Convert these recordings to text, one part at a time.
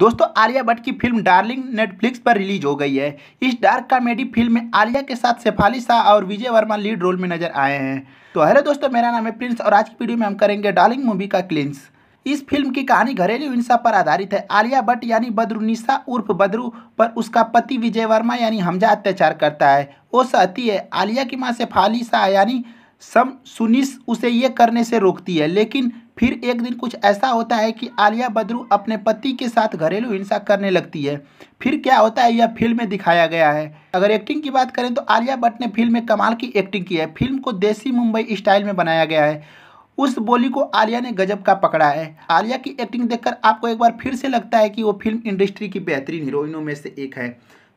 दोस्तों आलिया भट्ट की film darling Netflix पर रिलीज हो गई है इस डार्क कॉमेडी फिल्म में आलिया के साथ शेफाली शाह और विजय वर्मा लीड रोल में नजर आए हैं तो हेलो दोस्तों मेरा नाम है प्रिंस और आज की वीडियो में हम करेंगे डार्लिंग मूवी का क्लिंस इस फिल्म की कहानी घरेलू हिंसा पर आधारित है आलिया भट्ट यानी निशा उर्फ बद्रू पर उसका पति विजय वर्मा यानी हमजा अत्याचार करता है वो सहती है आलिया की माँ शेफाली शाह यानी सम सुनिस उसे ये करने से रोकती है लेकिन फिर एक दिन कुछ ऐसा होता है कि आलिया बद्रू अपने पति के साथ घरेलू हिंसा करने लगती है फिर क्या होता है यह फिल्म में दिखाया गया है अगर एक्टिंग की बात करें तो आलिया भट्ट ने फिल्म में कमाल की एक्टिंग की है फिल्म को देसी मुंबई स्टाइल में बनाया गया है उस बोली को आलिया ने गजब का पकड़ा है आलिया की एक्टिंग देखकर आपको एक बार फिर से लगता है कि वो फिल्म इंडस्ट्री की बेहतरीन हीरोइनों में से एक है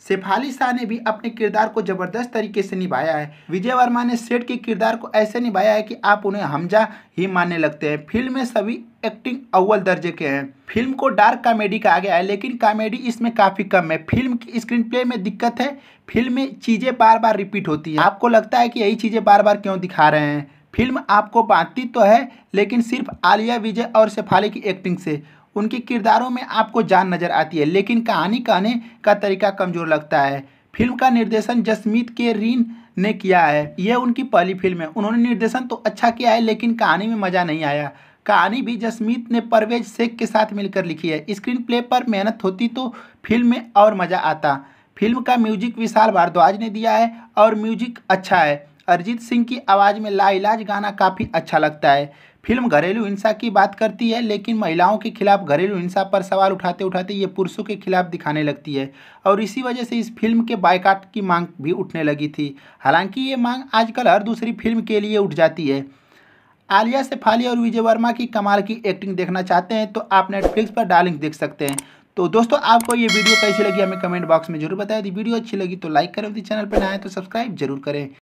शेफाली शाह ने भी अपने किरदार को जबरदस्त तरीके से निभाया है विजय वर्मा ने सेठ के किरदार को ऐसे निभाया है कि आप उन्हें हमजा ही मानने लगते हैं फिल्म में सभी एक्टिंग अव्वल दर्जे के हैं फिल्म को डार्क कॉमेडी कहा गया है लेकिन कॉमेडी इसमें काफ़ी कम है फिल्म की स्क्रीन प्ले में दिक्कत है फिल्म में चीज़ें बार बार रिपीट होती है आपको लगता है कि यही चीज़ें बार बार क्यों दिखा रहे हैं फिल्म आपको बांटती तो है लेकिन सिर्फ आलिया विजय और शेफाली की एक्टिंग से उनके किरदारों में आपको जान नज़र आती है लेकिन कहानी कहने का तरीका कमज़ोर लगता है फिल्म का निर्देशन जसमीत के रीन ने किया है यह उनकी पहली फिल्म है उन्होंने निर्देशन तो अच्छा किया है लेकिन कहानी में मज़ा नहीं आया कहानी भी जसमीत ने परवेज शेख के साथ मिलकर लिखी है स्क्रीन प्ले पर मेहनत होती तो फिल्म में और मज़ा आता फिल्म का म्यूजिक विशाल भारद्वाज ने दिया है और म्यूजिक अच्छा है अरिजीत सिंह की आवाज़ में लाइलाज गाना काफ़ी अच्छा लगता है फिल्म घरेलू हिंसा की बात करती है लेकिन महिलाओं के खिलाफ घरेलू हिंसा पर सवाल उठाते उठाते ये पुरुषों के खिलाफ दिखाने लगती है और इसी वजह से इस फिल्म के बायकाट की मांग भी उठने लगी थी हालांकि ये मांग आजकल हर दूसरी फिल्म के लिए उठ जाती है आलिया सेफाली और विजय वर्मा की कमाल की एक्टिंग देखना चाहते हैं तो आप नेटफ्लिक्स पर डार्लिंग देख सकते हैं तो दोस्तों आपको ये वीडियो कैसी लगी हमें कमेंट बॉक्स में जरूर बताया वीडियो अच्छी लगी तो लाइक करें यदि चैनल पर नए तो सब्सक्राइब जरूर करें